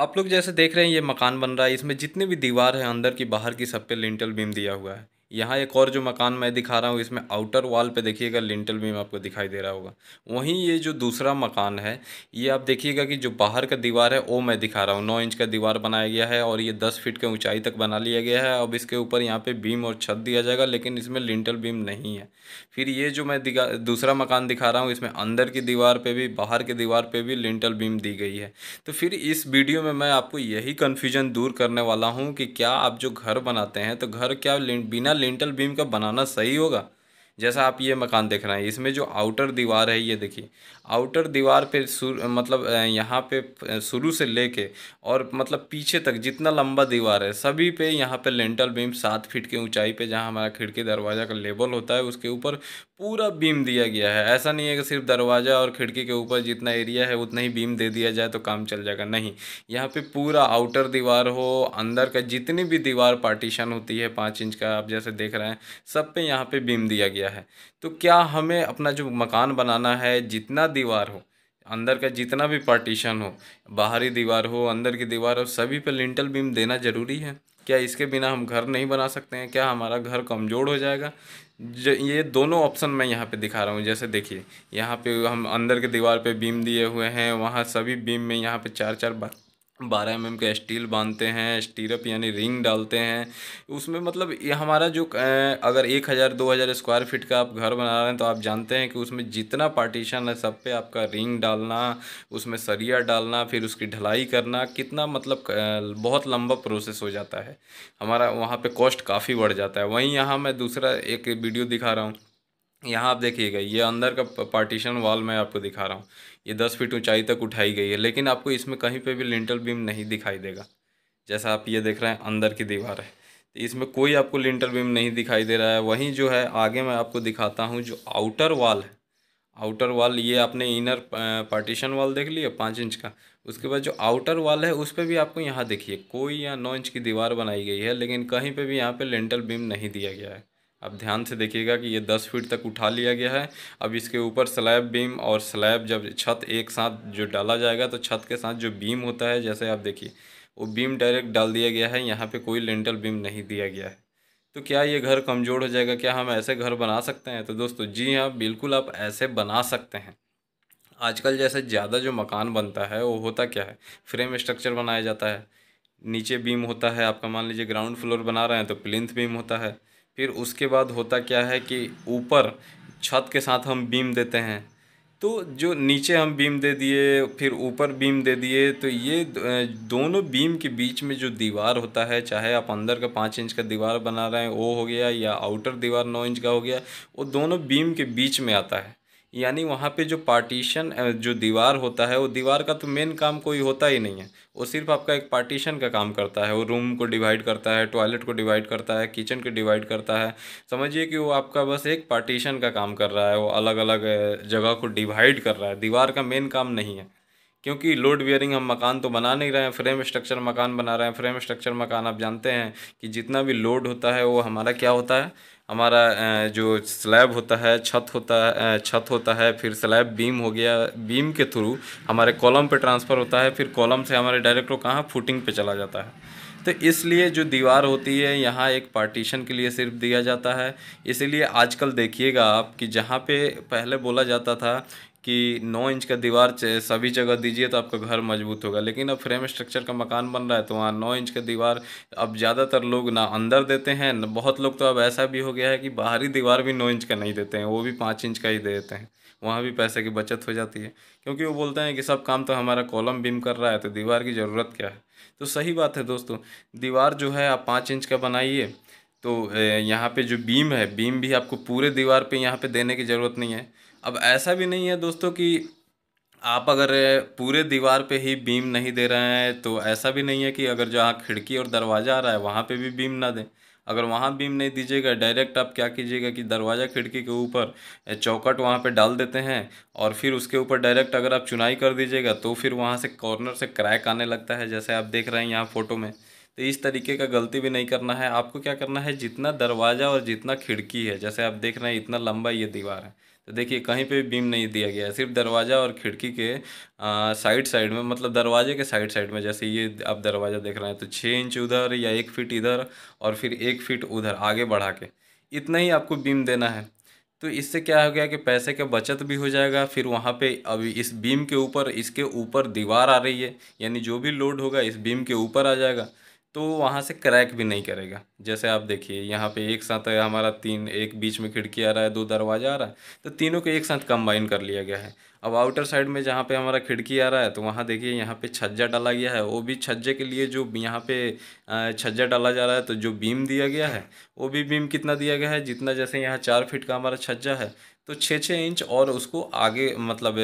आप लोग जैसे देख रहे हैं ये मकान बन रहा है इसमें जितने भी दीवार है अंदर की बाहर की सब पे लिंटल बीम दिया हुआ है यहाँ एक और जो मकान मैं दिखा रहा हूँ इसमें आउटर वॉल पे देखिएगा लिंटल बीम आपको दिखाई दे रहा होगा वहीं ये जो दूसरा मकान है ये आप देखिएगा कि जो बाहर का दीवार है वो मैं दिखा रहा हूँ नौ इंच का दीवार बनाया गया है और ये दस फीट के ऊंचाई तक बना लिया गया है अब इसके ऊपर यहाँ पर बीम और छत दिया जाएगा लेकिन इसमें लिंटल बीम नहीं है फिर ये जो मैं दिखा दूसरा मकान दिखा रहा हूँ इसमें अंदर की दीवार पर भी बाहर की दीवार पर भी लिंटल बीम दी गई है तो फिर इस वीडियो में मैं आपको यही कन्फ्यूजन दूर करने वाला हूँ कि क्या आप जो घर बनाते हैं तो घर क्या बिना लिंटल बीम का बनाना सही होगा जैसा आप ये मकान देख रहे हैं इसमें जो आउटर दीवार है ये देखिए आउटर दीवार पे मतलब यहाँ पे शुरू से लेके और मतलब पीछे तक जितना लंबा दीवार है सभी पे यहाँ पे लेंटल बीम सात फीट की ऊंचाई पे जहाँ हमारा खिड़की दरवाज़ा का लेबल होता है उसके ऊपर पूरा बीम दिया गया है ऐसा नहीं है कि सिर्फ दरवाज़ा और खिड़की के ऊपर जितना एरिया है उतना ही बीम दे दिया जाए तो काम चल जाएगा नहीं यहाँ पे पूरा आउटर दीवार हो अंदर का जितनी भी दीवार पार्टीशन होती है पाँच इंच का आप जैसे देख रहे हैं सब पे यहाँ पे बीम दिया गया है तो क्या हमें अपना जो मकान बनाना है जितना दीवार हो अंदर का जितना भी पार्टीशन हो बाहरी दीवार हो अंदर की दीवार हो सभी पर लिंटल बीम देना ज़रूरी है क्या इसके बिना हम घर नहीं बना सकते हैं क्या हमारा घर कमज़ोर हो जाएगा ये दोनों ऑप्शन मैं यहाँ पे दिखा रहा हूँ जैसे देखिए यहाँ पे हम अंदर के दीवार पे बीम दिए हुए हैं वहाँ सभी बीम में यहाँ पे चार चार बारह एम का स्टील बांधते हैं स्टीरप यानी रिंग डालते हैं उसमें मतलब ये हमारा जो अगर एक हज़ार दो हज़ार स्क्वायर फीट का आप घर बना रहे हैं तो आप जानते हैं कि उसमें जितना पार्टीशन है सब पे आपका रिंग डालना उसमें सरिया डालना फिर उसकी ढलाई करना कितना मतलब बहुत लंबा प्रोसेस हो जाता है हमारा वहाँ पर कॉस्ट काफ़ी बढ़ जाता है वहीं यहाँ मैं दूसरा एक वीडियो दिखा रहा हूँ यहाँ आप देखिएगा ये अंदर का पार्टीशन वॉल मैं आपको दिखा रहा हूँ ये दस फीट ऊंचाई तक उठाई गई है लेकिन आपको इसमें कहीं पे भी लिंटल बीम नहीं दिखाई देगा जैसा आप ये देख रहे हैं अंदर की दीवार है तो इसमें कोई आपको लिंटल बीम नहीं दिखाई दे रहा है वहीं जो है आगे मैं आपको दिखाता हूँ जो आउटर वॉल है आउटर वॉल ये आपने इनर पार्टीशन वॉल देख लिया पाँच इंच का उसके बाद जो आउटर वॉल है उस पर भी आपको यहाँ देखिए कोई यहाँ नौ इंच की दीवार बनाई गई है लेकिन कहीं पर भी यहाँ पर लेंटल बीम नहीं दिया गया है अब ध्यान से देखिएगा कि ये दस फीट तक उठा लिया गया है अब इसके ऊपर स्लैब बीम और स्लैब जब छत एक साथ जो डाला जाएगा तो छत के साथ जो बीम होता है जैसे आप देखिए वो बीम डायरेक्ट डाल दिया गया है यहाँ पे कोई लेंटल बीम नहीं दिया गया है तो क्या ये घर कमज़ोर हो जाएगा क्या हम ऐसे घर बना सकते हैं तो दोस्तों जी हाँ बिल्कुल आप ऐसे बना सकते हैं आजकल जैसे ज़्यादा जो मकान बनता है वो होता क्या है फ्रेम स्ट्रक्चर बनाया जाता है नीचे बीम होता है आपका मान लीजिए ग्राउंड फ्लोर बना रहे हैं तो प्लिंथ बीम होता है फिर उसके बाद होता क्या है कि ऊपर छत के साथ हम बीम देते हैं तो जो नीचे हम बीम दे दिए फिर ऊपर बीम दे दिए तो ये दोनों बीम के बीच में जो दीवार होता है चाहे आप अंदर का पाँच इंच का दीवार बना रहे हैं वो हो गया या आउटर दीवार नौ इंच का हो गया वो दोनों बीम के बीच में आता है यानी वहाँ पे जो पार्टीशन जो दीवार होता है वो दीवार का तो मेन काम कोई होता ही नहीं है वो सिर्फ आपका एक पार्टीशन का काम करता है वो रूम को डिवाइड करता है टॉयलेट को डिवाइड करता है किचन को डिवाइड करता है समझिए कि वो आपका बस एक पार्टीशन का काम कर रहा है वो अलग अलग जगह को डिवाइड कर रहा है दीवार का मेन काम नहीं है क्योंकि लोड बियरिंग हम मकान तो बना नहीं रहे हैं फ्रेम स्ट्रक्चर मकान बना रहे हैं फ्रेम स्ट्रक्चर मकान आप जानते हैं कि जितना भी लोड होता है वो हमारा क्या होता है हमारा जो स्लैब होता है छत होता है छत होता है फिर स्लैब बीम हो गया बीम के थ्रू हमारे कॉलम पे ट्रांसफ़र होता है फिर कॉलम से हमारे डायरेक्ट वो कहाँ फुटिंग पे चला जाता है तो इसलिए जो दीवार होती है यहाँ एक पार्टीशन के लिए सिर्फ दिया जाता है इसीलिए आजकल देखिएगा आप कि जहाँ पे पहले बोला जाता था कि नौ इंच का दीवार सभी जगह दीजिए तो आपका घर मजबूत होगा लेकिन अब फ्रेम स्ट्रक्चर का मकान बन रहा है तो वहाँ नौ इंच का दीवार अब ज़्यादातर लोग ना अंदर देते हैं बहुत लोग तो अब ऐसा भी हो गया है कि बाहरी दीवार भी नौ इंच का नहीं देते हैं वो भी पाँच इंच का ही दे देते हैं वहाँ भी पैसे की बचत हो जाती है क्योंकि वो बोलते हैं कि सब काम तो हमारा कॉलम बीम कर रहा है तो दीवार की ज़रूरत क्या है तो सही बात है दोस्तों दीवार जो है आप पाँच इंच का बनाइए तो यहाँ पे जो बीम है बीम भी आपको पूरे दीवार पे यहाँ पे देने की ज़रूरत नहीं है अब ऐसा भी नहीं है दोस्तों कि आप अगर पूरे दीवार पे ही बीम नहीं दे रहे हैं तो ऐसा भी नहीं है कि अगर जहाँ खिड़की और दरवाज़ा आ रहा है वहाँ पे भी बीम ना दें अगर वहाँ बीम नहीं दीजिएगा डायरेक्ट आप क्या कीजिएगा कि दरवाज़ा खिड़की के ऊपर चौकट वहाँ पे डाल देते हैं और फिर उसके ऊपर डायरेक्ट अगर आप चुनाई कर दीजिएगा तो फिर वहाँ से कॉर्नर से क्रैक आने लगता है जैसे आप देख रहे हैं यहाँ फ़ोटो में तो इस तरीके का गलती भी नहीं करना है आपको क्या करना है जितना दरवाज़ा और जितना खिड़की है जैसे आप देख रहे हैं इतना लंबा ये दीवार है तो देखिए कहीं पे भी बीम नहीं दिया गया है सिर्फ दरवाज़ा और खिड़की के साइड साइड में मतलब दरवाजे के साइड साइड में जैसे ये आप दरवाज़ा देख रहे हैं तो छः इंच उधर या एक फीट इधर और फिर एक फीट उधर आगे बढ़ा के इतना ही आपको बीम देना है तो इससे क्या हो गया कि पैसे का बचत भी हो जाएगा फिर वहाँ पे अभी इस बीम के ऊपर इसके ऊपर दीवार आ रही है यानी जो भी लोड होगा इस बीम के ऊपर आ जाएगा तो वहाँ से क्रैक भी नहीं करेगा जैसे आप देखिए यहाँ पे एक साथ हमारा तीन एक बीच में खिड़की आ रहा है दो दरवाज़ा आ रहा है तो तीनों को एक साथ कंबाइन कर लिया गया है अब आउटर साइड में जहाँ पे हमारा खिड़की आ रहा है तो वहाँ देखिए यहाँ पे छज्जा डाला गया है वो भी छज्जे के लिए जो यहाँ पे छज्जा डाला जा रहा है तो जो बीम दिया गया है वो भी बीम कितना दिया गया है जितना जैसे यहाँ चार फिट का हमारा छज्जा है तो छः छः इंच और उसको आगे मतलब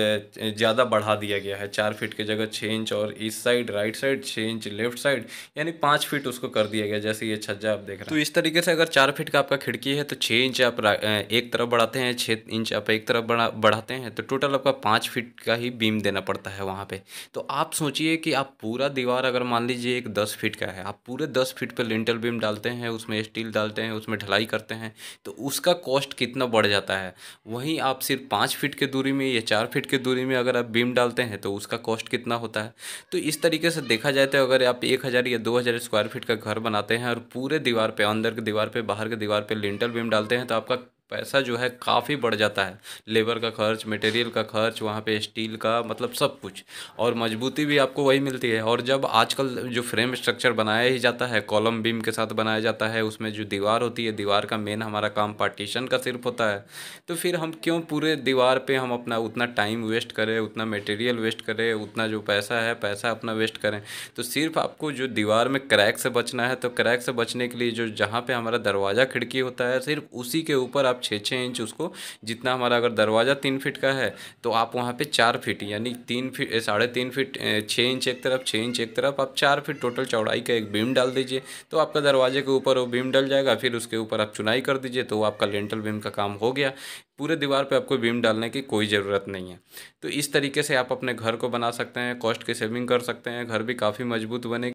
ज़्यादा बढ़ा दिया गया है चार फीट की जगह छः इंच और इस साइड राइट साइड छः इंच लेफ्ट साइड यानी पाँच फीट उसको कर दिया गया जैसे ये छज्जा आप देख रहे तो हैं तो इस तरीके से अगर चार फीट का आपका खिड़की है तो छः इंच आप एक तरफ बढ़ाते हैं छः इंच आप एक तरफ बढ़ा बढ़ाते हैं तो टोटल आपका पाँच फिट का ही बीम देना पड़ता है वहाँ पर तो आप सोचिए कि आप पूरा दीवार अगर मान लीजिए एक दस फिट का है आप पूरे दस फिट पर लिंटल बीम डालते हैं उसमें स्टील डालते हैं उसमें ढलाई करते हैं तो उसका कॉस्ट कितना बढ़ जाता है वहीं आप सिर्फ पाँच फीट के दूरी में या चार फीट के दूरी में अगर आप बीम डालते हैं तो उसका कॉस्ट कितना होता है तो इस तरीके से देखा जाए तो अगर आप एक हज़ार या दो हज़ार स्क्वायर फीट का घर बनाते हैं और पूरे दीवार पे अंदर के दीवार पे बाहर के दीवार पे लिंटल बीम डालते हैं तो आपका पैसा जो है काफ़ी बढ़ जाता है लेबर का खर्च मटेरियल का खर्च वहाँ पे स्टील का मतलब सब कुछ और मजबूती भी आपको वही मिलती है और जब आजकल जो फ्रेम स्ट्रक्चर बनाया ही जाता है कॉलम बीम के साथ बनाया जाता है उसमें जो दीवार होती है दीवार का मेन हमारा काम पार्टीशन का सिर्फ होता है तो फिर हम क्यों पूरे दीवार पर हम अपना उतना टाइम वेस्ट करें उतना मटेरियल वेस्ट करें उतना जो पैसा है पैसा अपना वेस्ट करें तो सिर्फ आपको जो दीवार में क्रैक से बचना है तो क्रैक से बचने के लिए जो जहाँ पर हमारा दरवाज़ा खिड़की होता है सिर्फ उसी के ऊपर आप आप छः छः इंच उसको जितना हमारा अगर दरवाज़ा तीन फिट का है तो आप वहाँ पे चार फिट यानी तीन फीट साढ़े तीन फीट छः इंच एक तरफ छः इंच एक तरफ आप चार फिट टोटल चौड़ाई का एक बीम डाल दीजिए तो आपका दरवाजे के ऊपर वो बीम डल जाएगा फिर उसके ऊपर आप चुनाई कर दीजिए तो आपका लेंटल बीम का काम हो गया पूरे दीवार पे आपको बीम डालने की कोई ज़रूरत नहीं है तो इस तरीके से आप अपने घर को बना सकते हैं कॉस्ट की सेविंग कर सकते हैं घर भी काफ़ी मजबूत बनेगी